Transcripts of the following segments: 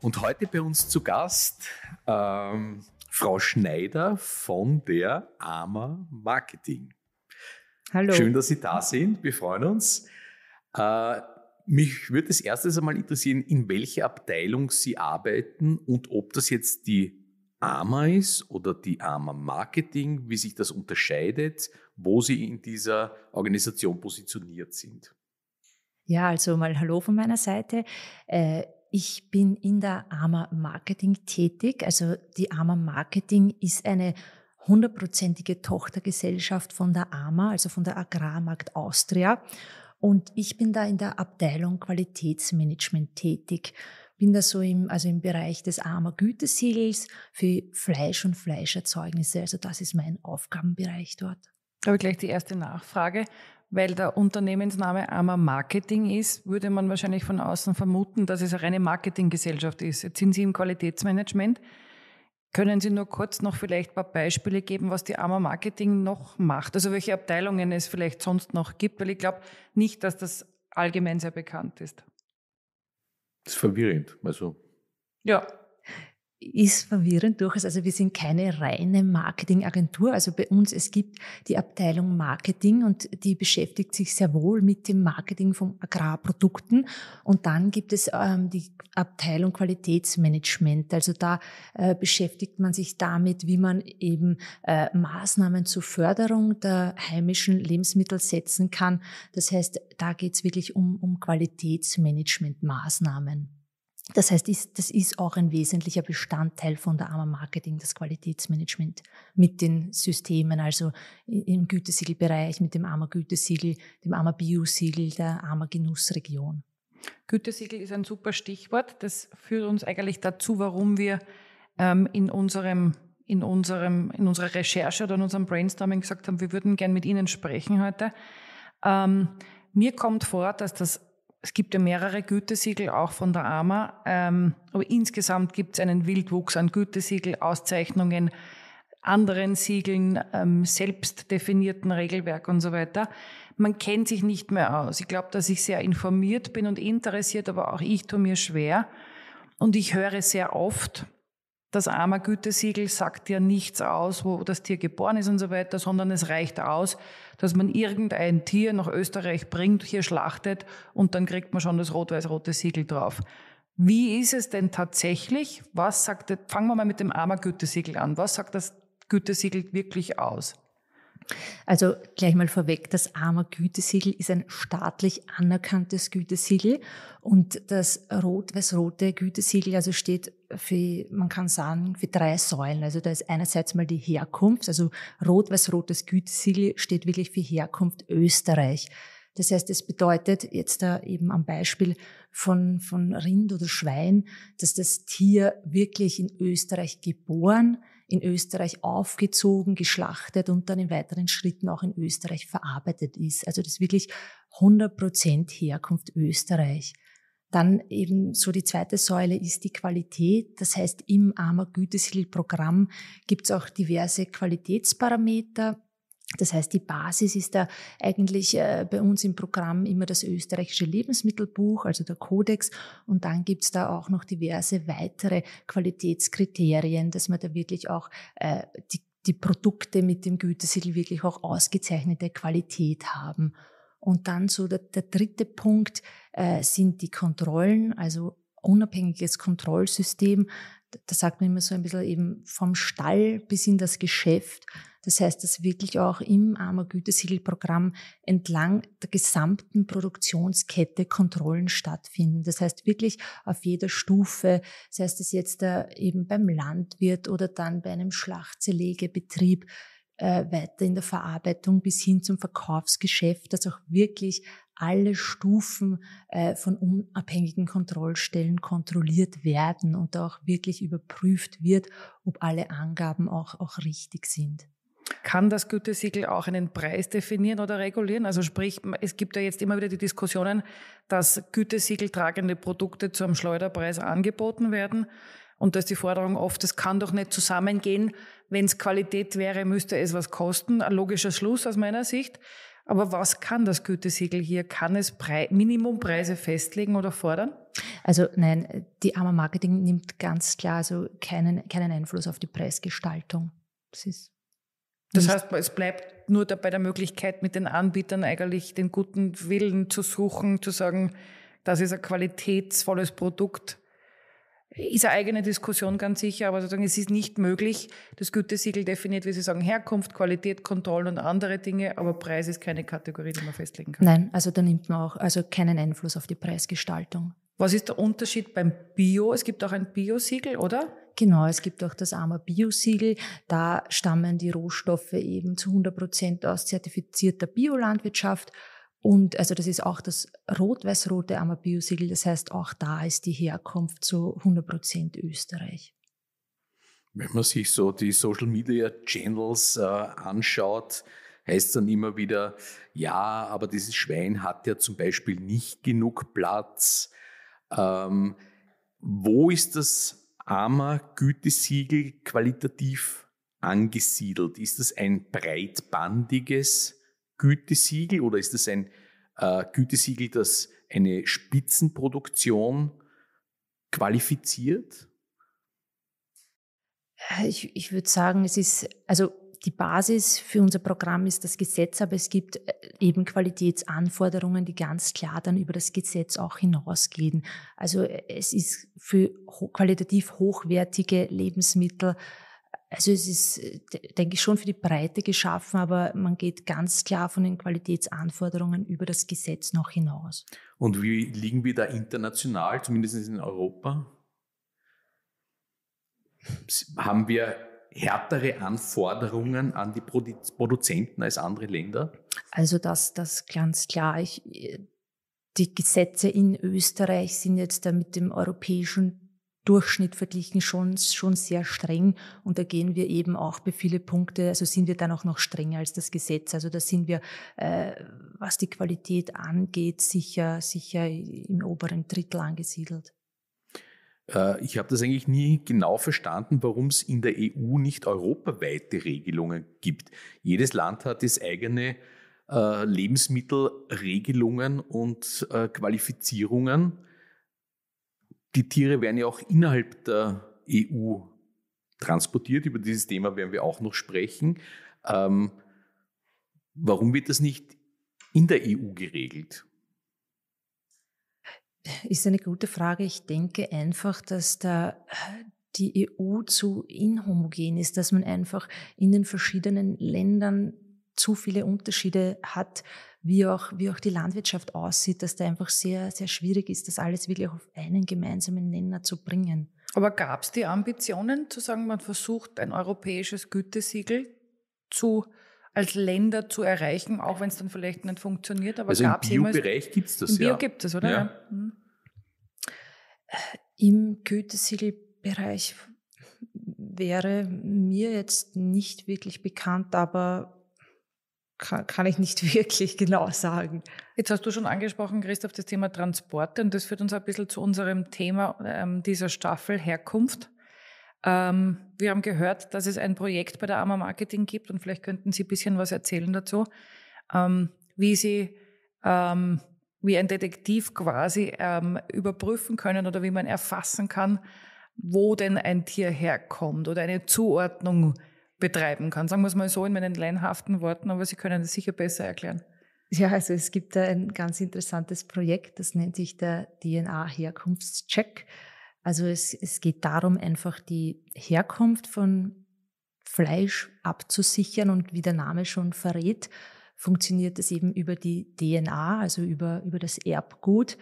und heute bei uns zu Gast ähm, Frau Schneider von der AMA Marketing. Hallo. Schön, dass Sie da sind. Wir freuen uns. Äh, mich würde es erstes einmal interessieren, in welcher Abteilung Sie arbeiten und ob das jetzt die AMA ist oder die AMA Marketing, wie sich das unterscheidet, wo Sie in dieser Organisation positioniert sind. Ja, also mal Hallo von meiner Seite. Äh, ich bin in der AMA Marketing tätig. Also die AMA Marketing ist eine hundertprozentige Tochtergesellschaft von der AMA, also von der Agrarmarkt Austria. Und ich bin da in der Abteilung Qualitätsmanagement tätig. Bin da so im, also im Bereich des AMA Gütesiegels für Fleisch und Fleischerzeugnisse. Also das ist mein Aufgabenbereich dort. Da habe ich gleich die erste Nachfrage weil der Unternehmensname Armer Marketing ist, würde man wahrscheinlich von außen vermuten, dass es eine reine Marketinggesellschaft ist. Jetzt sind Sie im Qualitätsmanagement. Können Sie nur kurz noch vielleicht ein paar Beispiele geben, was die Arma Marketing noch macht? Also welche Abteilungen es vielleicht sonst noch gibt, weil ich glaube nicht, dass das allgemein sehr bekannt ist. Das ist verwirrend. Also ja, ist verwirrend durchaus. Also wir sind keine reine Marketingagentur. Also bei uns, es gibt die Abteilung Marketing und die beschäftigt sich sehr wohl mit dem Marketing von Agrarprodukten. Und dann gibt es ähm, die Abteilung Qualitätsmanagement. Also da äh, beschäftigt man sich damit, wie man eben äh, Maßnahmen zur Förderung der heimischen Lebensmittel setzen kann. Das heißt, da geht es wirklich um, um Qualitätsmanagementmaßnahmen. Das heißt, das ist auch ein wesentlicher Bestandteil von der AMA Marketing, das Qualitätsmanagement mit den Systemen, also im Gütesiegelbereich mit dem AMA Gütesiegel, dem AMA Bio-Siegel, der AMA Genussregion. Gütesiegel ist ein super Stichwort. Das führt uns eigentlich dazu, warum wir ähm, in unserem in, unserem, in unserer Recherche oder in unserem Brainstorming gesagt haben, wir würden gerne mit Ihnen sprechen heute. Ähm, mir kommt vor, dass das es gibt ja mehrere Gütesiegel, auch von der AMA, ähm, aber insgesamt gibt es einen Wildwuchs an Gütesiegel, Auszeichnungen, anderen Siegeln, ähm, selbst definierten Regelwerk und so weiter. Man kennt sich nicht mehr aus. Ich glaube, dass ich sehr informiert bin und interessiert, aber auch ich tue mir schwer. Und ich höre sehr oft, das Arma-Gütesiegel sagt ja nichts aus, wo das Tier geboren ist und so weiter, sondern es reicht aus, dass man irgendein Tier nach Österreich bringt, hier schlachtet und dann kriegt man schon das rot-weiß-rote Siegel drauf. Wie ist es denn tatsächlich? Was sagt, fangen wir mal mit dem Armer gütesiegel an. Was sagt das Gütesiegel wirklich aus? Also gleich mal vorweg, das AMA Gütesiegel ist ein staatlich anerkanntes Gütesiegel und das rot-weiß-rote Gütesiegel also steht für, man kann sagen, für drei Säulen. Also da ist einerseits mal die Herkunft, also rot-weiß-rotes Gütesiegel steht wirklich für Herkunft Österreich. Das heißt, es bedeutet jetzt da eben am Beispiel von, von Rind oder Schwein, dass das Tier wirklich in Österreich geboren ist in Österreich aufgezogen, geschlachtet und dann in weiteren Schritten auch in Österreich verarbeitet ist. Also das ist wirklich 100 Prozent Herkunft Österreich. Dann eben so die zweite Säule ist die Qualität. Das heißt, im Armer Gütesiegel-Programm gibt es auch diverse Qualitätsparameter, das heißt, die Basis ist da eigentlich äh, bei uns im Programm immer das österreichische Lebensmittelbuch, also der Kodex. Und dann gibt es da auch noch diverse weitere Qualitätskriterien, dass man da wirklich auch äh, die, die Produkte mit dem Gütesiegel wirklich auch ausgezeichnete Qualität haben. Und dann so der, der dritte Punkt äh, sind die Kontrollen, also unabhängiges Kontrollsystem, das sagt man immer so ein bisschen eben vom Stall bis in das Geschäft. Das heißt, dass wirklich auch im Armer Gütesiegelprogramm entlang der gesamten Produktionskette Kontrollen stattfinden. Das heißt wirklich auf jeder Stufe, sei heißt es jetzt äh, eben beim Landwirt oder dann bei einem Schlachtzerlegebetrieb, äh, weiter in der Verarbeitung bis hin zum Verkaufsgeschäft, dass auch wirklich alle Stufen äh, von unabhängigen Kontrollstellen kontrolliert werden und auch wirklich überprüft wird, ob alle Angaben auch, auch richtig sind. Kann das Gütesiegel auch einen Preis definieren oder regulieren? Also sprich, es gibt ja jetzt immer wieder die Diskussionen, dass Gütesiegel tragende Produkte zu einem Schleuderpreis angeboten werden. Und da ist die Forderung oft, es kann doch nicht zusammengehen. Wenn es Qualität wäre, müsste es was kosten. Ein logischer Schluss aus meiner Sicht. Aber was kann das Gütesiegel hier? Kann es Pre Minimumpreise festlegen oder fordern? Also nein, die AMA Marketing nimmt ganz klar also keinen, keinen Einfluss auf die Preisgestaltung. Das ist das heißt, es bleibt nur dabei der Möglichkeit, mit den Anbietern eigentlich den guten Willen zu suchen, zu sagen, das ist ein qualitätsvolles Produkt ist eine eigene Diskussion ganz sicher, aber sozusagen es ist nicht möglich. Das Gütesiegel definiert, wie Sie sagen, Herkunft, Qualität, Kontrollen und andere Dinge, aber Preis ist keine Kategorie, die man festlegen kann. Nein, also da nimmt man auch also keinen Einfluss auf die Preisgestaltung. Was ist der Unterschied beim Bio? Es gibt auch ein Bio-Siegel, oder? Genau, es gibt auch das AMA Bio-Siegel. Da stammen die Rohstoffe eben zu 100 Prozent aus zertifizierter Biolandwirtschaft. Und also das ist auch das rot-weiß-rote Amabio-Siegel. Das heißt, auch da ist die Herkunft zu 100% Österreich. Wenn man sich so die Social Media Channels äh, anschaut, heißt es dann immer wieder, ja, aber dieses Schwein hat ja zum Beispiel nicht genug Platz. Ähm, wo ist das AMA-Gütesiegel qualitativ angesiedelt? Ist das ein breitbandiges Gütesiegel oder ist das ein äh, Gütesiegel, das eine Spitzenproduktion qualifiziert? Äh, ich, ich würde sagen, es ist, also die Basis für unser Programm ist das Gesetz, aber es gibt äh, eben Qualitätsanforderungen, die ganz klar dann über das Gesetz auch hinausgehen. Also äh, es ist für qualitativ hochwertige Lebensmittel also es ist, äh, denke ich, schon für die Breite geschaffen, aber man geht ganz klar von den Qualitätsanforderungen über das Gesetz noch hinaus. Und wie liegen wir da international, zumindest in Europa? Haben wir härtere Anforderungen an die Produzenten als andere Länder? Also das, das ganz klar. Ich, äh, die Gesetze in Österreich sind jetzt da mit dem europäischen Durchschnitt verglichen schon, schon sehr streng. Und da gehen wir eben auch bei viele Punkte, also sind wir dann auch noch strenger als das Gesetz. Also da sind wir, äh, was die Qualität angeht, sicher, sicher im oberen Drittel angesiedelt. Äh, ich habe das eigentlich nie genau verstanden, warum es in der EU nicht europaweite Regelungen gibt. Jedes Land hat das eigene äh, Lebensmittelregelungen und äh, Qualifizierungen die Tiere werden ja auch innerhalb der EU transportiert. Über dieses Thema werden wir auch noch sprechen. Ähm, warum wird das nicht in der EU geregelt? Ist eine gute Frage. Ich denke einfach, dass da die EU zu inhomogen ist, dass man einfach in den verschiedenen Ländern zu viele Unterschiede hat, wie auch, wie auch die Landwirtschaft aussieht, dass da einfach sehr, sehr schwierig ist, das alles wirklich auf einen gemeinsamen Nenner zu bringen. Aber gab es die Ambitionen zu sagen, man versucht ein europäisches Gütesiegel zu als Länder zu erreichen, auch wenn es dann vielleicht nicht funktioniert. Aber also im Bio-Bereich gibt es das, Im ja. Bio gibt es, oder? Ja. ja. Hm. Im Gütesiegelbereich wäre mir jetzt nicht wirklich bekannt, aber kann, kann ich nicht wirklich genau sagen. Jetzt hast du schon angesprochen, Christoph, das Thema Transporte und das führt uns ein bisschen zu unserem Thema ähm, dieser Staffel Herkunft. Ähm, wir haben gehört, dass es ein Projekt bei der AMA Marketing gibt und vielleicht könnten Sie ein bisschen was erzählen dazu, ähm, wie Sie ähm, wie ein Detektiv quasi ähm, überprüfen können oder wie man erfassen kann, wo denn ein Tier herkommt oder eine Zuordnung betreiben kann. Sagen wir es mal so in meinen leinhaften Worten, aber Sie können es sicher besser erklären. Ja, also es gibt ein ganz interessantes Projekt, das nennt sich der DNA-Herkunftscheck. Also es, es geht darum, einfach die Herkunft von Fleisch abzusichern und wie der Name schon verrät, funktioniert es eben über die DNA, also über, über das Erbgut.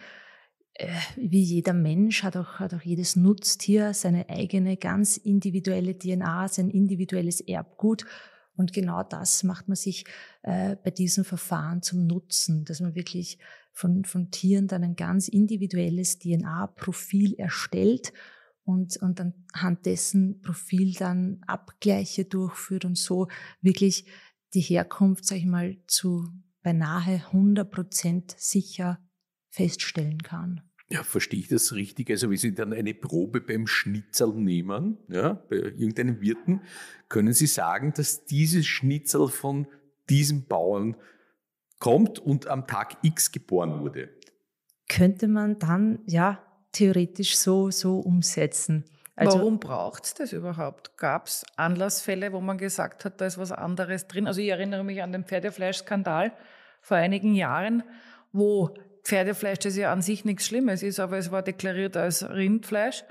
Äh, wie jeder Mensch hat auch, hat auch jedes Nutztier seine eigene ganz individuelle DNA, sein individuelles Erbgut. Und genau das macht man sich äh, bei diesem Verfahren zum Nutzen, dass man wirklich von, von Tieren dann ein ganz individuelles DNA-Profil erstellt und, und anhand dessen Profil dann Abgleiche durchführt und so wirklich die Herkunft, sag ich mal, zu beinahe 100 Prozent sicher feststellen kann. Ja, verstehe ich das richtig? Also, wenn Sie dann eine Probe beim Schnitzel nehmen, ja, bei irgendeinem Wirten, können Sie sagen, dass dieses Schnitzel von diesem Bauern kommt und am Tag X geboren wurde? Könnte man dann, ja, theoretisch so, so umsetzen. Also, Warum braucht es das überhaupt? Gab es Anlassfälle, wo man gesagt hat, da ist was anderes drin? Also ich erinnere mich an den Pferdefleischskandal vor einigen Jahren, wo Pferdefleisch, das ja an sich nichts Schlimmes ist, aber es war deklariert als Rindfleisch.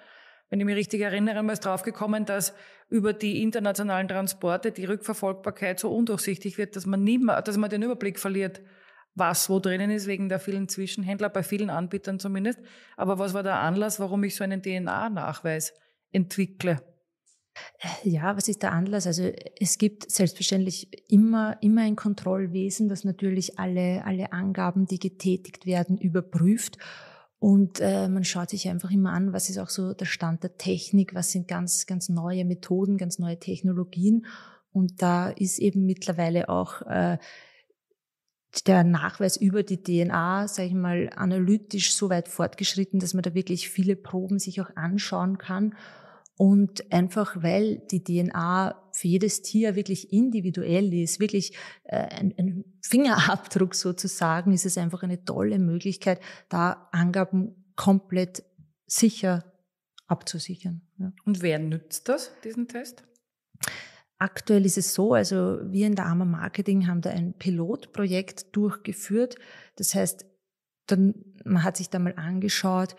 Wenn ich mich richtig erinnere, ist draufgekommen, dass über die internationalen Transporte die Rückverfolgbarkeit so undurchsichtig wird, dass man, nie mehr, dass man den Überblick verliert, was wo drinnen ist, wegen der vielen Zwischenhändler, bei vielen Anbietern zumindest. Aber was war der Anlass, warum ich so einen DNA-Nachweis entwickle? Äh, ja, was ist der Anlass? Also es gibt selbstverständlich immer, immer ein Kontrollwesen, das natürlich alle, alle Angaben, die getätigt werden, überprüft. Und äh, man schaut sich einfach immer an, was ist auch so der Stand der Technik, was sind ganz, ganz neue Methoden, ganz neue Technologien. Und da ist eben mittlerweile auch äh, der Nachweis über die DNA, sage ich mal, analytisch so weit fortgeschritten, dass man da wirklich viele Proben sich auch anschauen kann und einfach weil die DNA für jedes Tier wirklich individuell ist, wirklich äh, ein, Fingerabdruck sozusagen, ist es einfach eine tolle Möglichkeit, da Angaben komplett sicher abzusichern. Ja. Und wer nützt das, diesen Test? Aktuell ist es so, also wir in der Arma Marketing haben da ein Pilotprojekt durchgeführt. Das heißt, dann, man hat sich da mal angeschaut,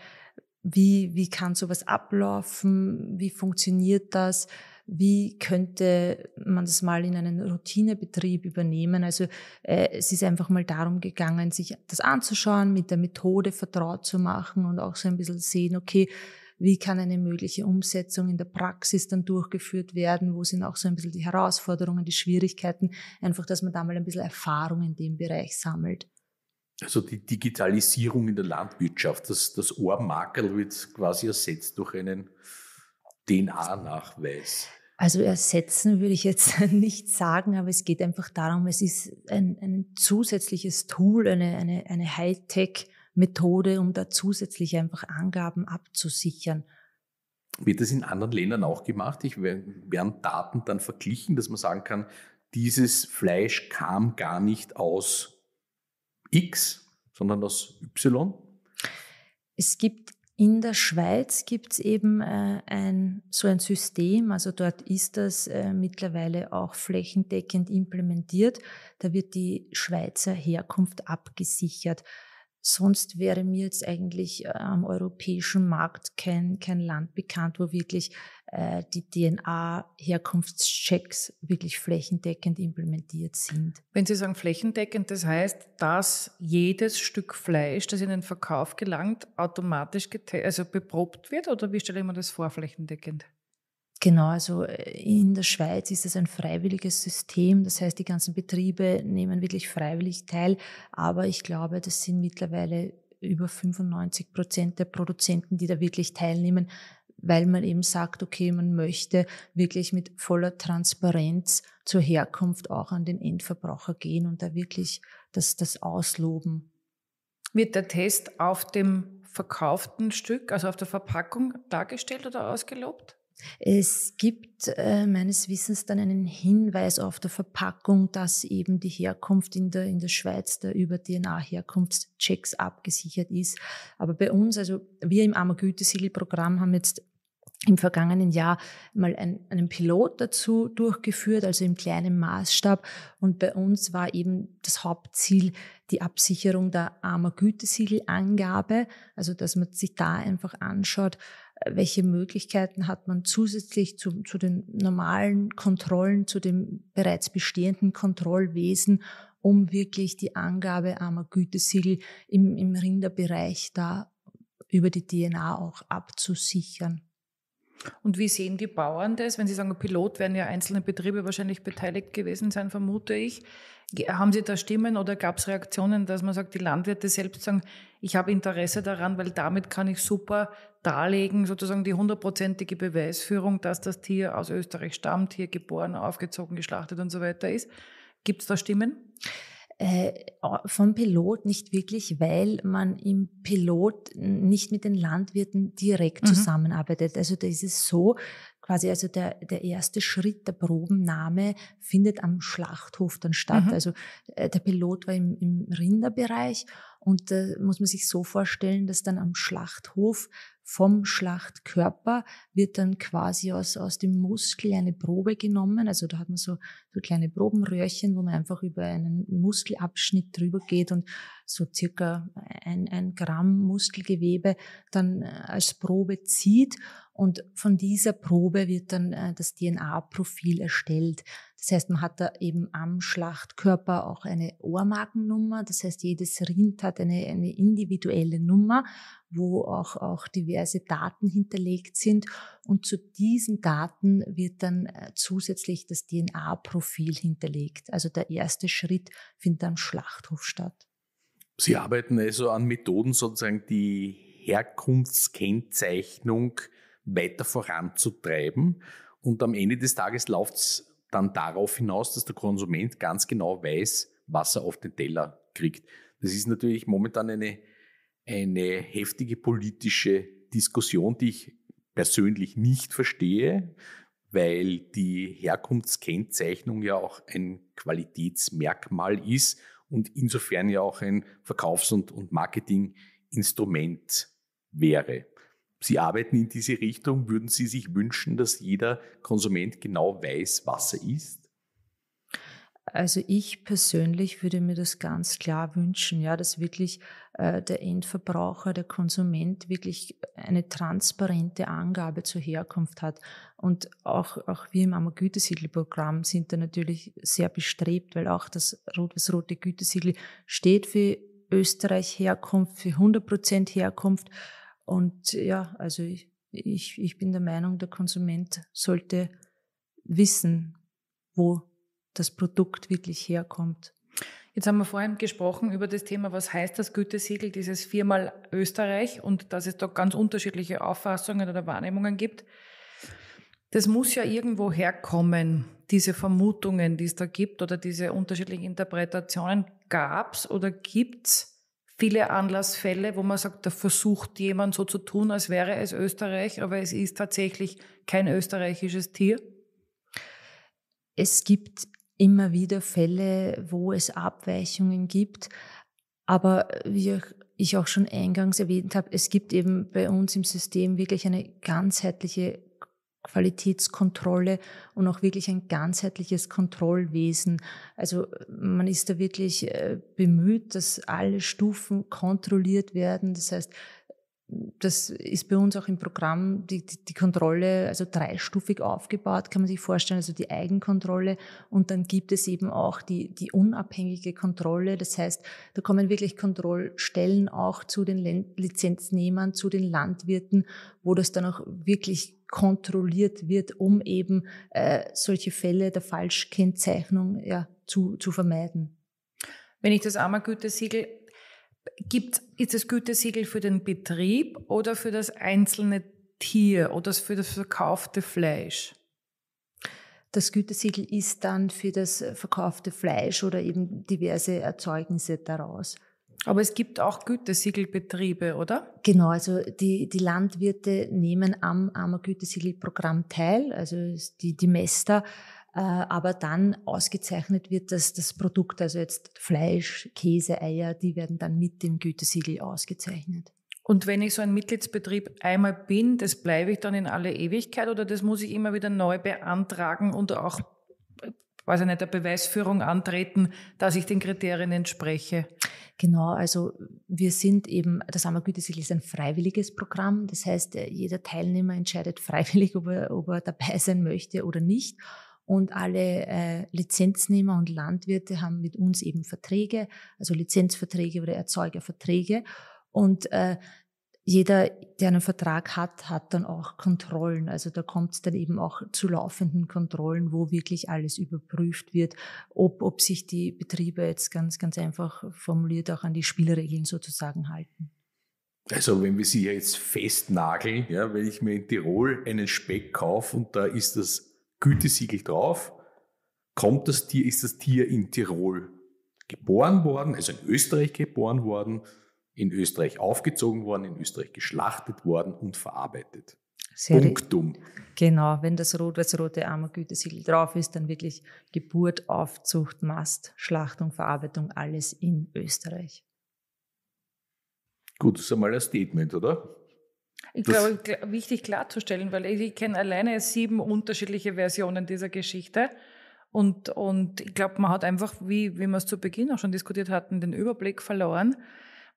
wie, wie kann sowas ablaufen, wie funktioniert das, wie könnte man das mal in einen Routinebetrieb übernehmen. Also äh, es ist einfach mal darum gegangen, sich das anzuschauen, mit der Methode vertraut zu machen und auch so ein bisschen sehen, okay, wie kann eine mögliche Umsetzung in der Praxis dann durchgeführt werden, wo sind auch so ein bisschen die Herausforderungen, die Schwierigkeiten, einfach, dass man da mal ein bisschen Erfahrung in dem Bereich sammelt. Also die Digitalisierung in der Landwirtschaft, das, das Ohrmakel wird quasi ersetzt durch einen DNA-Nachweis. Also ersetzen würde ich jetzt nicht sagen, aber es geht einfach darum, es ist ein, ein zusätzliches Tool, eine, eine, eine Hightech-Methode, um da zusätzlich einfach Angaben abzusichern. Wird das in anderen Ländern auch gemacht? Ich, werden Daten dann verglichen, dass man sagen kann, dieses Fleisch kam gar nicht aus X, sondern aus Y? Es gibt in der Schweiz gibt es eben äh, ein, so ein System, also dort ist das äh, mittlerweile auch flächendeckend implementiert. Da wird die Schweizer Herkunft abgesichert. Sonst wäre mir jetzt eigentlich äh, am europäischen Markt kein, kein Land bekannt, wo wirklich äh, die DNA-Herkunftschecks wirklich flächendeckend implementiert sind. Wenn Sie sagen flächendeckend, das heißt, dass jedes Stück Fleisch, das in den Verkauf gelangt, automatisch also beprobt wird? Oder wie stelle ich mir das vor, flächendeckend? Genau, also äh, in der Schweiz ist es ein freiwilliges System. Das heißt, die ganzen Betriebe nehmen wirklich freiwillig teil. Aber ich glaube, das sind mittlerweile über 95 Prozent der Produzenten, die da wirklich teilnehmen, weil man eben sagt, okay, man möchte wirklich mit voller Transparenz zur Herkunft auch an den Endverbraucher gehen und da wirklich das, das ausloben. Wird der Test auf dem verkauften Stück, also auf der Verpackung dargestellt oder ausgelobt? Es gibt äh, meines Wissens dann einen Hinweis auf der Verpackung, dass eben die Herkunft in der, in der Schweiz der über DNA-Herkunftschecks abgesichert ist. Aber bei uns, also wir im Ammergütesiegel-Programm haben jetzt im vergangenen Jahr mal ein, einen Pilot dazu durchgeführt, also im kleinen Maßstab. Und bei uns war eben das Hauptziel die Absicherung der Armer angabe also dass man sich da einfach anschaut, welche Möglichkeiten hat man zusätzlich zu, zu den normalen Kontrollen, zu dem bereits bestehenden Kontrollwesen, um wirklich die Angabe armer Gütesiegel im, im Rinderbereich da über die DNA auch abzusichern. Und wie sehen die Bauern das? Wenn Sie sagen, Pilot werden ja einzelne Betriebe wahrscheinlich beteiligt gewesen sein, vermute ich. Haben Sie da Stimmen oder gab es Reaktionen, dass man sagt, die Landwirte selbst sagen, ich habe Interesse daran, weil damit kann ich super darlegen, sozusagen die hundertprozentige Beweisführung, dass das Tier aus Österreich stammt, hier geboren, aufgezogen, geschlachtet und so weiter ist. Gibt es da Stimmen? Äh, vom Pilot nicht wirklich, weil man im Pilot nicht mit den Landwirten direkt mhm. zusammenarbeitet. Also da ist es so, quasi also der, der erste Schritt der Probennahme findet am Schlachthof dann statt. Mhm. Also äh, der Pilot war im, im Rinderbereich und da äh, muss man sich so vorstellen, dass dann am Schlachthof vom Schlachtkörper wird dann quasi aus, aus dem Muskel eine Probe genommen. Also da hat man so, so kleine Probenröhrchen, wo man einfach über einen Muskelabschnitt drüber geht und so circa ein, ein Gramm Muskelgewebe dann äh, als Probe zieht. Und von dieser Probe wird dann äh, das DNA-Profil erstellt. Das heißt, man hat da eben am Schlachtkörper auch eine Ohrmarkennummer. Das heißt, jedes Rind hat eine, eine individuelle Nummer wo auch, auch diverse Daten hinterlegt sind. Und zu diesen Daten wird dann äh, zusätzlich das DNA-Profil hinterlegt. Also der erste Schritt findet am Schlachthof statt. Sie arbeiten also an Methoden, sozusagen die Herkunftskennzeichnung weiter voranzutreiben. Und am Ende des Tages läuft es dann darauf hinaus, dass der Konsument ganz genau weiß, was er auf den Teller kriegt. Das ist natürlich momentan eine eine heftige politische Diskussion, die ich persönlich nicht verstehe, weil die Herkunftskennzeichnung ja auch ein Qualitätsmerkmal ist und insofern ja auch ein Verkaufs- und, und Marketinginstrument wäre. Sie arbeiten in diese Richtung. Würden Sie sich wünschen, dass jeder Konsument genau weiß, was er isst? Also ich persönlich würde mir das ganz klar wünschen, ja, dass wirklich äh, der Endverbraucher, der Konsument wirklich eine transparente Angabe zur Herkunft hat. Und auch, auch wir im ammer sind da natürlich sehr bestrebt, weil auch das, das rote Gütesiegel steht für Österreich Herkunft, für 100 Prozent Herkunft. Und ja, also ich, ich, ich bin der Meinung, der Konsument sollte wissen, wo das Produkt wirklich herkommt. Jetzt haben wir vorhin gesprochen über das Thema, was heißt das Gütesiegel, dieses viermal Österreich und dass es da ganz unterschiedliche Auffassungen oder Wahrnehmungen gibt. Das muss ja irgendwo herkommen, diese Vermutungen, die es da gibt oder diese unterschiedlichen Interpretationen. Gab es oder gibt es viele Anlassfälle, wo man sagt, da versucht jemand so zu tun, als wäre es Österreich, aber es ist tatsächlich kein österreichisches Tier? Es gibt immer wieder Fälle, wo es Abweichungen gibt. Aber äh, wie ich auch schon eingangs erwähnt habe, es gibt eben bei uns im System wirklich eine ganzheitliche Qualitätskontrolle und auch wirklich ein ganzheitliches Kontrollwesen. Also man ist da wirklich äh, bemüht, dass alle Stufen kontrolliert werden. Das heißt, das ist bei uns auch im Programm die, die, die, Kontrolle, also dreistufig aufgebaut, kann man sich vorstellen, also die Eigenkontrolle. Und dann gibt es eben auch die, die unabhängige Kontrolle. Das heißt, da kommen wirklich Kontrollstellen auch zu den Lizenznehmern, zu den Landwirten, wo das dann auch wirklich kontrolliert wird, um eben äh, solche Fälle der Falschkennzeichnung ja, zu, zu vermeiden. Wenn ich das Armergütesiegel gibt, ist das Gütesiegel für den Betrieb oder für das einzelne Tier oder für das verkaufte Fleisch? Das Gütesiegel ist dann für das verkaufte Fleisch oder eben diverse Erzeugnisse daraus. Aber es gibt auch Gütesiegelbetriebe, oder? Genau, also die, die Landwirte nehmen am Armer Gütesiegelprogramm teil, also die, die Mester äh, aber dann ausgezeichnet wird, dass das Produkt, also jetzt Fleisch, Käse, Eier, die werden dann mit dem Gütesiegel ausgezeichnet. Und wenn ich so ein Mitgliedsbetrieb einmal bin, das bleibe ich dann in alle Ewigkeit oder das muss ich immer wieder neu beantragen und auch weiß ich nicht, der Beweisführung antreten, dass ich den Kriterien entspreche? Genau, also wir sind eben, das Ammergütesiegel ist ein freiwilliges Programm. Das heißt, jeder Teilnehmer entscheidet freiwillig, ob er, ob er dabei sein möchte oder nicht und alle äh, Lizenznehmer und Landwirte haben mit uns eben Verträge, also Lizenzverträge oder Erzeugerverträge. Und äh, jeder, der einen Vertrag hat, hat dann auch Kontrollen. Also da kommt es dann eben auch zu laufenden Kontrollen, wo wirklich alles überprüft wird, ob, ob sich die Betriebe jetzt ganz, ganz einfach formuliert auch an die Spielregeln sozusagen halten. Also wenn wir sie jetzt festnageln, ja, wenn ich mir in Tirol einen Speck kaufe und da ist das Gütesiegel drauf, kommt das Tier, ist das Tier in Tirol geboren worden, also in Österreich geboren worden, in Österreich aufgezogen worden, in Österreich geschlachtet worden und verarbeitet. Sehr Punktum. Genau, wenn das rot-weiß-rote Ammergütesiegel drauf ist, dann wirklich Geburt, Aufzucht, Mast, Schlachtung, Verarbeitung, alles in Österreich. Gut, das ist einmal ein Statement, oder? Ich glaube, wichtig klarzustellen, weil ich kenne alleine sieben unterschiedliche Versionen dieser Geschichte. Und, und ich glaube, man hat einfach, wie, wie wir es zu Beginn auch schon diskutiert hatten, den Überblick verloren,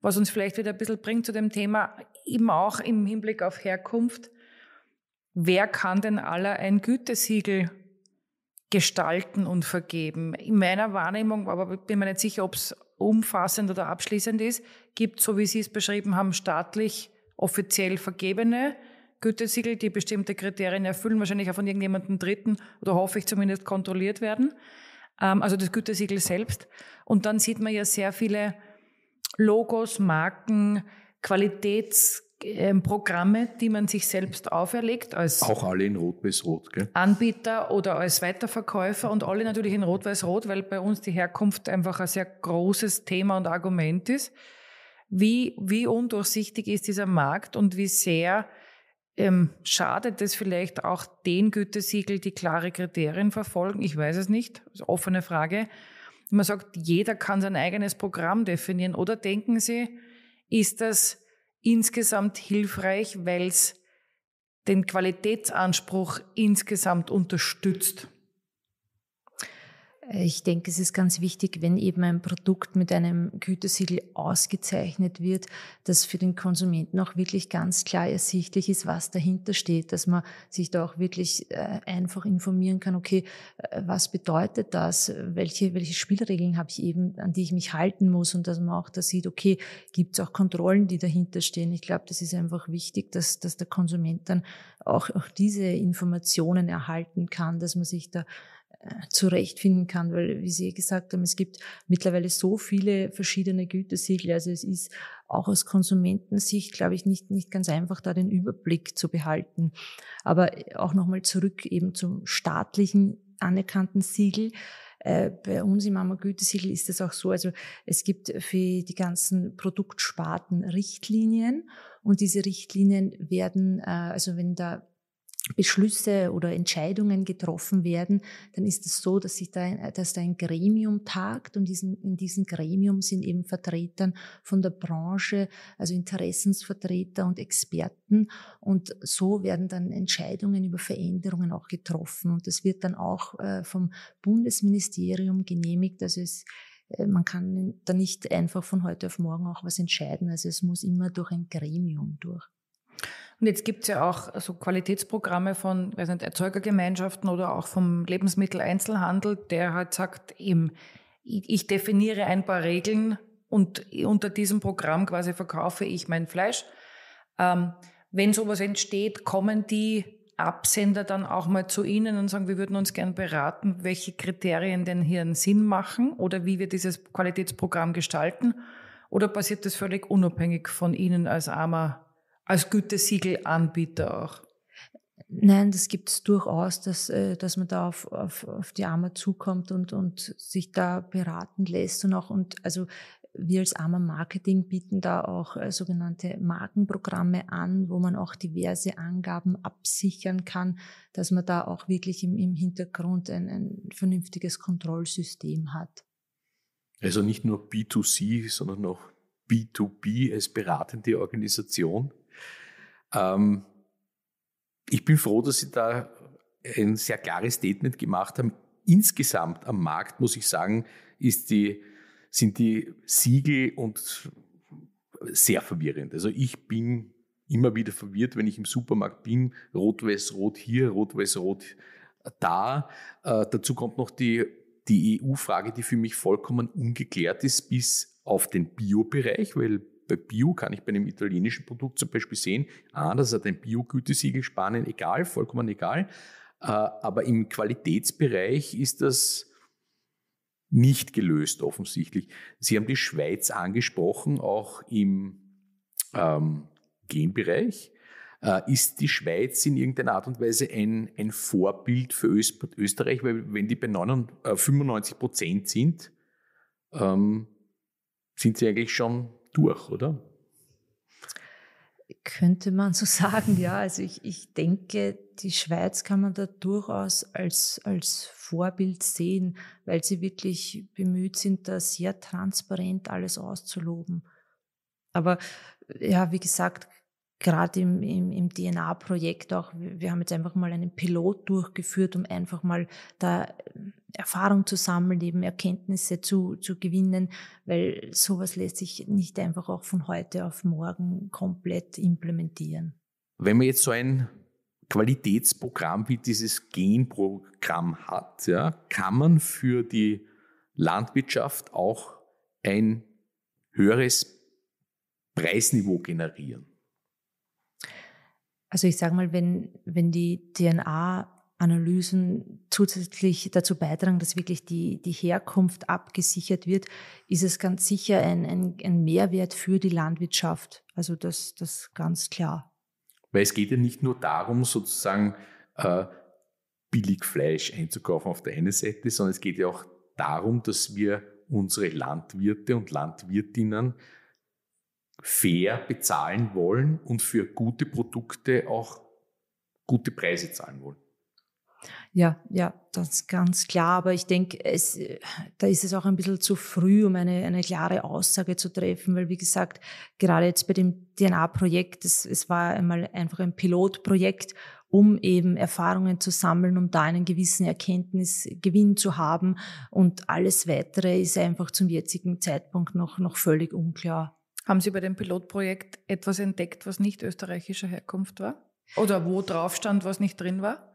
was uns vielleicht wieder ein bisschen bringt zu dem Thema, eben auch im Hinblick auf Herkunft. Wer kann denn aller ein Gütesiegel gestalten und vergeben? In meiner Wahrnehmung, aber ich bin mir nicht sicher, ob es umfassend oder abschließend ist, gibt, so wie Sie es beschrieben haben, staatlich offiziell vergebene Gütesiegel, die bestimmte Kriterien erfüllen, wahrscheinlich auch von irgendjemandem Dritten oder hoffe ich zumindest kontrolliert werden. Ähm, also das Gütesiegel selbst. Und dann sieht man ja sehr viele Logos, Marken, Qualitätsprogramme, ähm, die man sich selbst auferlegt als auch alle in Rot bis Rot, gell? Anbieter oder als Weiterverkäufer und alle natürlich in Rot-Weiß-Rot, weil bei uns die Herkunft einfach ein sehr großes Thema und Argument ist wie, wie undurchsichtig ist dieser Markt und wie sehr ähm, schadet es vielleicht auch den Gütesiegel, die klare Kriterien verfolgen? Ich weiß es nicht, das ist eine offene Frage. Man sagt, jeder kann sein eigenes Programm definieren. Oder denken Sie, ist das insgesamt hilfreich, weil es den Qualitätsanspruch insgesamt unterstützt? Ich denke, es ist ganz wichtig, wenn eben ein Produkt mit einem Gütesiegel ausgezeichnet wird, dass für den Konsumenten auch wirklich ganz klar ersichtlich ist, was dahinter steht, dass man sich da auch wirklich äh, einfach informieren kann, okay, äh, was bedeutet das, welche, welche Spielregeln habe ich eben, an die ich mich halten muss und dass man auch da sieht, okay, gibt es auch Kontrollen, die dahinter stehen. Ich glaube, das ist einfach wichtig, dass, dass der Konsument dann auch, auch diese Informationen erhalten kann, dass man sich da zurechtfinden kann, weil, wie Sie gesagt haben, es gibt mittlerweile so viele verschiedene Gütesiegel. Also es ist auch aus Konsumentensicht, glaube ich, nicht, nicht ganz einfach, da den Überblick zu behalten. Aber äh, auch nochmal zurück eben zum staatlichen anerkannten Siegel. Äh, bei uns im Ammergütesiegel ist es auch so, also es gibt für die ganzen Produktsparten Richtlinien und diese Richtlinien werden, äh, also wenn da Beschlüsse oder Entscheidungen getroffen werden, dann ist es so, dass sich da ein, dass da ein Gremium tagt und diesen, in diesem Gremium sind eben Vertretern von der Branche, also Interessensvertreter und Experten und so werden dann Entscheidungen über Veränderungen auch getroffen und das wird dann auch äh, vom Bundesministerium genehmigt, also es äh, man kann da nicht einfach von heute auf morgen auch was entscheiden. Also es muss immer durch ein Gremium durch. Und jetzt gibt es ja auch so Qualitätsprogramme von weiß nicht, Erzeugergemeinschaften oder auch vom Lebensmitteleinzelhandel, der halt sagt, eben, ich definiere ein paar Regeln und unter diesem Programm quasi verkaufe ich mein Fleisch. Ähm, wenn sowas entsteht, kommen die Absender dann auch mal zu Ihnen und sagen, wir würden uns gern beraten, welche Kriterien denn hier einen Sinn machen oder wie wir dieses Qualitätsprogramm gestalten? Oder passiert das völlig unabhängig von Ihnen als armer als Gütesiegelanbieter auch? Nein, das gibt es durchaus, dass, äh, dass man da auf, auf, auf die Armer zukommt und, und sich da beraten lässt und auch, und also wir als Armer Marketing bieten da auch äh, sogenannte Markenprogramme an, wo man auch diverse Angaben absichern kann, dass man da auch wirklich im, im Hintergrund ein, ein vernünftiges Kontrollsystem hat. Also nicht nur B2C, sondern auch B2B als beratende Organisation? Ähm, ich bin froh, dass Sie da ein sehr klares Statement gemacht haben. Insgesamt am Markt, muss ich sagen, die, sind die Siegel und sehr verwirrend. Also ich bin immer wieder verwirrt, wenn ich im Supermarkt bin, rot-weiß-rot hier, rot-weiß-rot da. Äh, dazu kommt noch die, die EU-Frage, die für mich vollkommen ungeklärt ist, bis auf den Bio-Bereich, weil bei Bio kann ich bei einem italienischen Produkt zum Beispiel sehen, ah, das hat ein Bio-Gütesiegel, Spanien, egal, vollkommen egal. Äh, aber im Qualitätsbereich ist das nicht gelöst offensichtlich. Sie haben die Schweiz angesprochen, auch im ähm, Genbereich. Äh, ist die Schweiz in irgendeiner Art und Weise ein, ein Vorbild für Öst Österreich? Weil wenn die bei 99, äh, 95 Prozent sind, ähm, sind sie eigentlich schon durch, oder? Könnte man so sagen, ja. Also ich, ich denke, die Schweiz kann man da durchaus als, als Vorbild sehen, weil sie wirklich bemüht sind, da sehr transparent alles auszuloben. Aber ja, wie gesagt, gerade im, im, im DNA-Projekt auch, wir haben jetzt einfach mal einen Pilot durchgeführt, um einfach mal da Erfahrung zu sammeln, eben Erkenntnisse zu, zu gewinnen, weil sowas lässt sich nicht einfach auch von heute auf morgen komplett implementieren. Wenn man jetzt so ein Qualitätsprogramm wie dieses Genprogramm hat, ja, kann man für die Landwirtschaft auch ein höheres Preisniveau generieren? Also ich sage mal, wenn, wenn die DNA Analysen zusätzlich dazu beitragen, dass wirklich die, die Herkunft abgesichert wird, ist es ganz sicher ein, ein, ein Mehrwert für die Landwirtschaft. Also das, das ganz klar. Weil es geht ja nicht nur darum, sozusagen äh, billig Fleisch einzukaufen auf der einen Seite, sondern es geht ja auch darum, dass wir unsere Landwirte und Landwirtinnen fair bezahlen wollen und für gute Produkte auch gute Preise zahlen wollen. Ja, ja, das ganz klar. Aber ich denke, es, da ist es auch ein bisschen zu früh, um eine, eine klare Aussage zu treffen, weil wie gesagt, gerade jetzt bei dem DNA-Projekt, es, es war einmal einfach ein Pilotprojekt, um eben Erfahrungen zu sammeln, um da einen gewissen Erkenntnisgewinn zu haben. Und alles weitere ist einfach zum jetzigen Zeitpunkt noch, noch völlig unklar. Haben Sie bei dem Pilotprojekt etwas entdeckt, was nicht österreichischer Herkunft war? Oder wo drauf stand, was nicht drin war?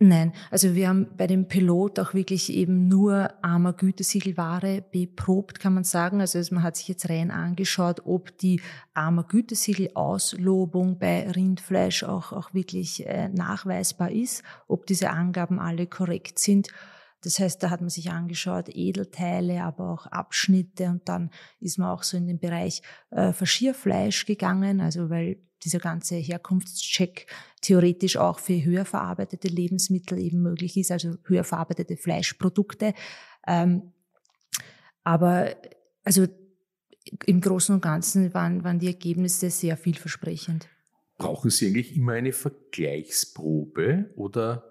Nein, also wir haben bei dem Pilot auch wirklich eben nur armer Gütesiegelware beprobt, kann man sagen. Also man hat sich jetzt rein angeschaut, ob die armer Gütesiegel-Auslobung bei Rindfleisch auch, auch wirklich äh, nachweisbar ist, ob diese Angaben alle korrekt sind. Das heißt, da hat man sich angeschaut, Edelteile, aber auch Abschnitte und dann ist man auch so in den Bereich äh, Verschierfleisch gegangen, also weil dieser ganze Herkunftscheck theoretisch auch für höher verarbeitete Lebensmittel eben möglich ist, also höher verarbeitete Fleischprodukte. Ähm, aber also im Großen und Ganzen waren, waren die Ergebnisse sehr vielversprechend. Brauchen Sie eigentlich immer eine Vergleichsprobe oder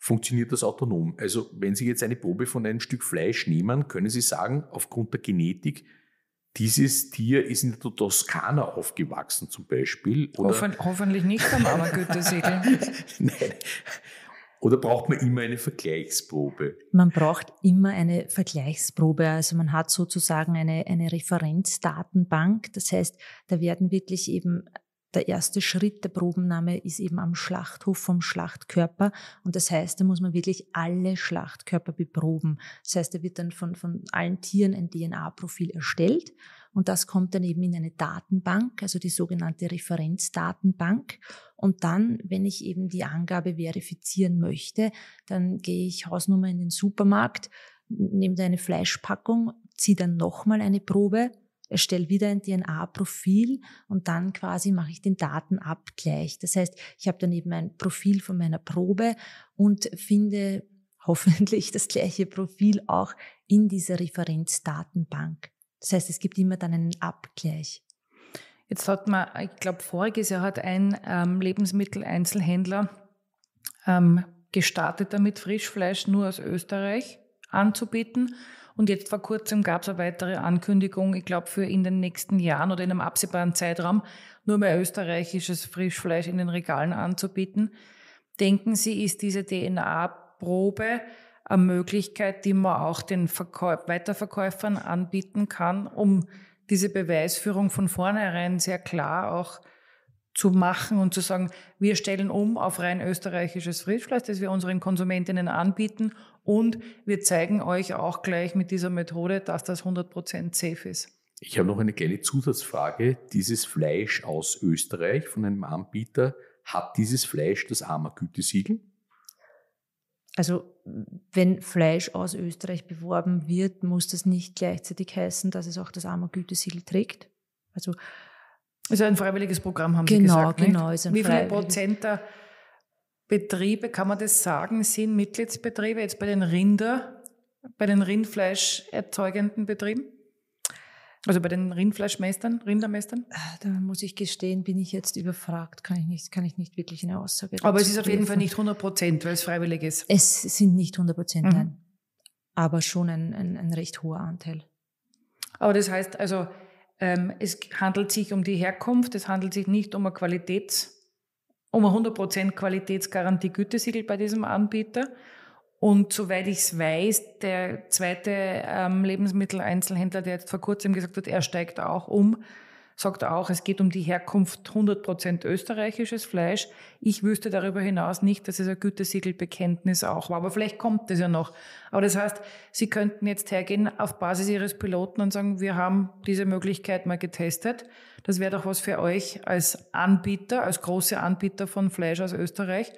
funktioniert das autonom. Also wenn Sie jetzt eine Probe von einem Stück Fleisch nehmen, können Sie sagen, aufgrund der Genetik, dieses Tier ist in der Toskana aufgewachsen zum Beispiel. Oder Hoffen, hoffentlich nicht am Ammergütesiegel. Nein. Oder braucht man immer eine Vergleichsprobe? Man braucht immer eine Vergleichsprobe. Also man hat sozusagen eine, eine Referenzdatenbank. Das heißt, da werden wirklich eben der erste Schritt der Probennahme ist eben am Schlachthof vom Schlachtkörper. Und das heißt, da muss man wirklich alle Schlachtkörper beproben. Das heißt, da wird dann von, von allen Tieren ein DNA-Profil erstellt. Und das kommt dann eben in eine Datenbank, also die sogenannte Referenzdatenbank. Und dann, wenn ich eben die Angabe verifizieren möchte, dann gehe ich Hausnummer in den Supermarkt, nehme da eine Fleischpackung, ziehe dann nochmal eine Probe erstelle wieder ein DNA-Profil und dann quasi mache ich den Datenabgleich. Das heißt, ich habe dann eben ein Profil von meiner Probe und finde hoffentlich das gleiche Profil auch in dieser Referenzdatenbank. Das heißt, es gibt immer dann einen Abgleich. Jetzt hat man, ich glaube, voriges Jahr hat ein ähm, Lebensmitteleinzelhändler ähm, gestartet damit, Frischfleisch nur aus Österreich anzubieten. Und jetzt vor kurzem gab es eine weitere Ankündigung, ich glaube, für in den nächsten Jahren oder in einem absehbaren Zeitraum nur mehr österreichisches Frischfleisch in den Regalen anzubieten. Denken Sie, ist diese DNA-Probe eine Möglichkeit, die man auch den Verkäu Weiterverkäufern anbieten kann, um diese Beweisführung von vornherein sehr klar auch zu machen und zu sagen, wir stellen um auf rein österreichisches Frischfleisch, das wir unseren Konsumentinnen anbieten, und wir zeigen euch auch gleich mit dieser Methode, dass das 100% safe ist. Ich habe noch eine kleine Zusatzfrage. Dieses Fleisch aus Österreich von einem Anbieter, hat dieses Fleisch das AMA-Gütesiegel? Also wenn Fleisch aus Österreich beworben wird, muss das nicht gleichzeitig heißen, dass es auch das AMA-Gütesiegel trägt. Also ist also ein freiwilliges Programm, haben genau, Sie gesagt. Genau, genau. Wie viel Prozent da Betriebe, kann man das sagen, sind Mitgliedsbetriebe jetzt bei den Rinder, bei den Rindfleischerzeugenden Betrieben? Also bei den Rindfleischmeistern, Rindermeistern? Äh, da muss ich gestehen, bin ich jetzt überfragt, kann ich nicht, kann ich nicht wirklich eine Aussage Aber es ist auf jeden Fall nicht 100 Prozent, weil es freiwillig ist. Es sind nicht 100 Prozent, mhm. nein. Aber schon ein, ein, ein, recht hoher Anteil. Aber das heißt also, ähm, es handelt sich um die Herkunft, es handelt sich nicht um eine Qualitäts- um 100% Qualitätsgarantie Gütesiegel bei diesem Anbieter. Und soweit ich es weiß, der zweite ähm, Lebensmitteleinzelhändler, der jetzt vor kurzem gesagt hat, er steigt auch um, sagt auch, es geht um die Herkunft 100% österreichisches Fleisch. Ich wüsste darüber hinaus nicht, dass es ein Gütesiegelbekenntnis auch war, aber vielleicht kommt das ja noch. Aber das heißt, Sie könnten jetzt hergehen auf Basis Ihres Piloten und sagen, wir haben diese Möglichkeit mal getestet. Das wäre doch was für euch als Anbieter, als große Anbieter von Fleisch aus Österreich,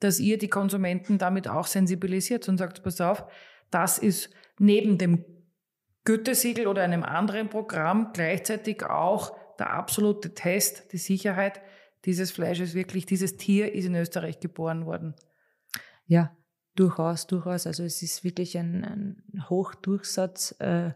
dass ihr die Konsumenten damit auch sensibilisiert und sagt, pass auf, das ist neben dem Gütesiegel oder einem anderen Programm gleichzeitig auch der absolute Test, die Sicherheit dieses Fleisches wirklich, dieses Tier ist in Österreich geboren worden. Ja, durchaus, durchaus. Also es ist wirklich ein, ein Hochdurchsatz. Äh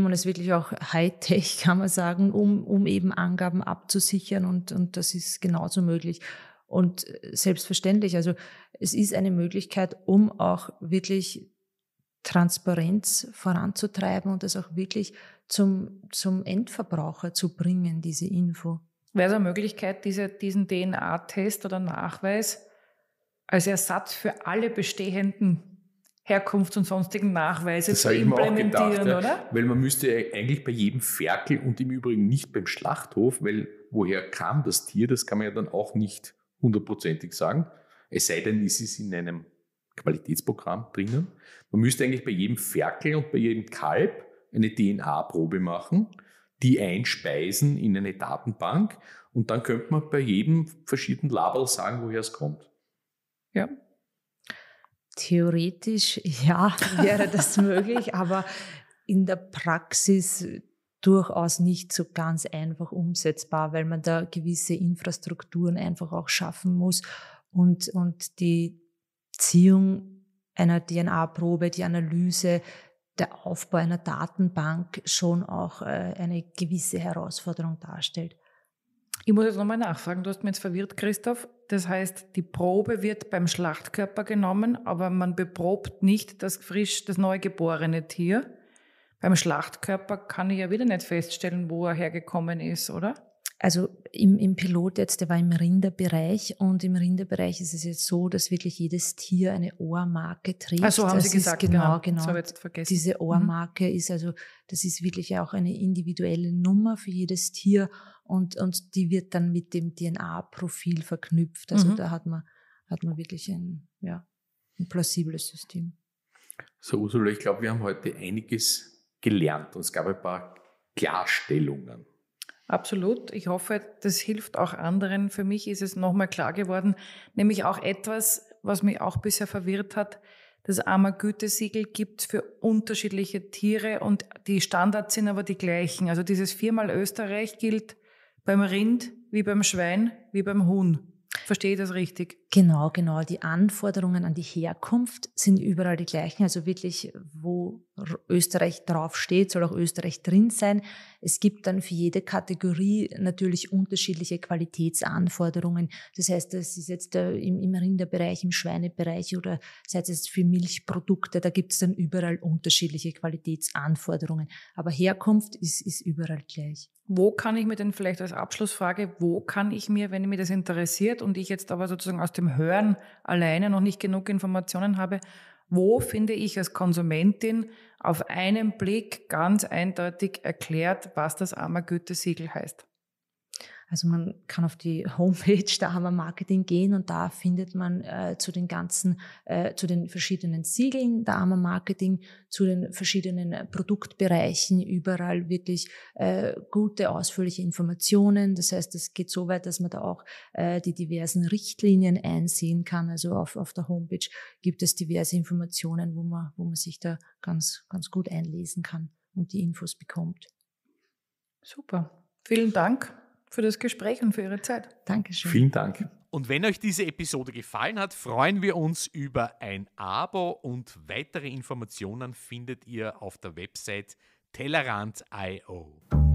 und es ist wirklich auch Hightech, kann man sagen, um, um eben Angaben abzusichern und, und das ist genauso möglich. Und äh, selbstverständlich, also es ist eine Möglichkeit, um auch wirklich Transparenz voranzutreiben und das auch wirklich zum, zum Endverbraucher zu bringen, diese Info. Wäre es eine Möglichkeit, diese, diesen DNA-Test oder Nachweis als Ersatz für alle bestehenden Herkunfts- und sonstigen Nachweise das zu implementieren, gedacht, ja. oder? Weil man müsste eigentlich bei jedem Ferkel und im Übrigen nicht beim Schlachthof, weil woher kam das Tier, das kann man ja dann auch nicht hundertprozentig sagen. Es sei denn, ist es ist in einem Qualitätsprogramm drinnen. Man müsste eigentlich bei jedem Ferkel und bei jedem Kalb eine DNA-Probe machen, die einspeisen in eine Datenbank und dann könnte man bei jedem verschiedenen Label sagen, woher es kommt. Ja. Theoretisch, ja, wäre das möglich, aber in der Praxis durchaus nicht so ganz einfach umsetzbar, weil man da gewisse Infrastrukturen einfach auch schaffen muss und, und die Beziehung einer DNA-Probe, die Analyse, der Aufbau einer Datenbank schon auch äh, eine gewisse Herausforderung darstellt. Ich muss jetzt nochmal nachfragen, du hast mich jetzt verwirrt, Christoph. Das heißt, die Probe wird beim Schlachtkörper genommen, aber man beprobt nicht das frisch, das neugeborene Tier. Beim Schlachtkörper kann ich ja wieder nicht feststellen, wo er hergekommen ist, oder? also im, im Pilot jetzt, der war im Rinderbereich und im Rinderbereich ist es jetzt so, dass wirklich jedes Tier eine Ohrmarke trägt. so haben das Sie gesagt, genau, genau. Das habe ich jetzt vergessen. Diese mhm. Ohrmarke mhm. ist also, das ist wirklich auch eine individuelle Nummer für jedes Tier und, und die wird dann mit dem DNA-Profil verknüpft. Also mhm. da hat man, hat man wirklich ein, ja, ein plausibles System. So, Ursula, ich glaube, wir haben heute einiges gelernt und es gab ein paar Klarstellungen. Absolut. Ich hoffe, das hilft auch anderen. Für mich ist es nochmal klar geworden, nämlich auch etwas, was mich auch bisher verwirrt hat. Das AMA-Gütesiegel gibt für unterschiedliche Tiere und die Standards sind aber die gleichen. Also dieses viermal Österreich gilt beim Rind, wie beim Schwein, wie beim Huhn. Verstehe ich das richtig? Genau, genau. Die Anforderungen an die Herkunft sind überall die gleichen. Also wirklich, wo Österreich draufsteht, soll auch Österreich drin sein. Es gibt dann für jede Kategorie natürlich unterschiedliche Qualitätsanforderungen. Das heißt, das ist jetzt äh, im, Rinderbereich, im Schweinebereich oder sei es für Milchprodukte, da gibt es dann überall unterschiedliche Qualitätsanforderungen. Aber Herkunft ist, ist überall gleich. Wo kann ich mir denn vielleicht als Abschlussfrage, wo kann ich mir, wenn mir das interessiert und ich jetzt aber sozusagen aus dem Hören alleine noch nicht genug Informationen habe, wo finde ich als Konsumentin auf einen Blick ganz eindeutig erklärt, was das Armer Gütesiegel heißt? Also man kann auf die Homepage der Hammer Marketing gehen und da findet man äh, zu den ganzen, äh, zu den verschiedenen Siegeln der Hammer Marketing, zu den verschiedenen äh, Produktbereichen überall wirklich äh, gute, ausführliche Informationen. Das heißt, es geht so weit, dass man da auch äh, die diversen Richtlinien einsehen kann. Also auf, auf der Homepage gibt es diverse Informationen, wo man, wo man sich da ganz, ganz gut einlesen kann und die Infos bekommt. Super. Vielen Dank für das Gespräch und für Ihre Zeit. Dankeschön. Vielen Dank. Und wenn euch diese Episode gefallen hat, freuen wir uns über ein Abo und weitere Informationen findet ihr auf der Website Tellerant.io.